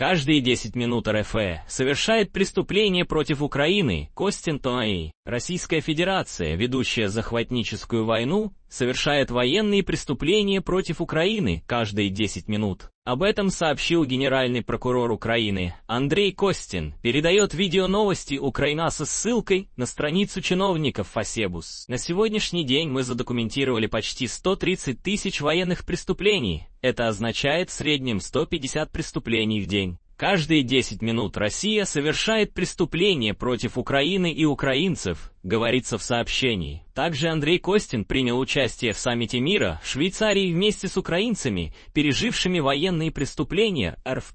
Каждые 10 минут РФ совершает преступление против Украины, Костин Туаи, Российская Федерация, ведущая захватническую войну совершает военные преступления против Украины каждые 10 минут. Об этом сообщил генеральный прокурор Украины Андрей Костин. Передает видео новости Украина со ссылкой на страницу чиновников Фасебус. На сегодняшний день мы задокументировали почти 130 тысяч военных преступлений. Это означает в среднем 150 преступлений в день. Каждые 10 минут Россия совершает преступление против Украины и украинцев, говорится в сообщении. Также Андрей Костин принял участие в саммите мира в Швейцарии вместе с украинцами, пережившими военные преступления рф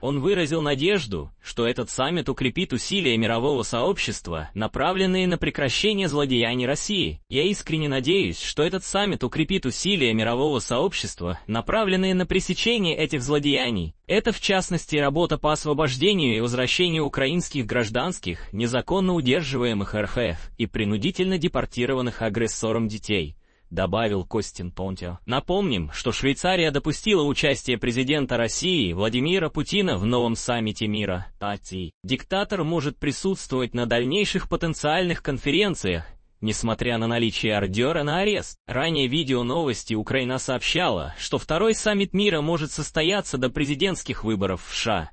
Он выразил надежду, что этот саммит укрепит усилия мирового сообщества, направленные на прекращение злодеяний России. Я искренне надеюсь, что этот саммит укрепит усилия мирового сообщества, направленные на пресечение этих злодеяний. Это, в частности, работа по освобождению и возвращению украинских гражданских, незаконно удерживаемых РФ евреев и принудительно депортированных агрессором детей, добавил Костин Понтио. Напомним, что Швейцария допустила участие президента России Владимира Путина в новом саммите мира ТАТИ. Диктатор может присутствовать на дальнейших потенциальных конференциях, несмотря на наличие ордера на арест. Ранее видео новости Украина сообщала, что второй саммит мира может состояться до президентских выборов в США.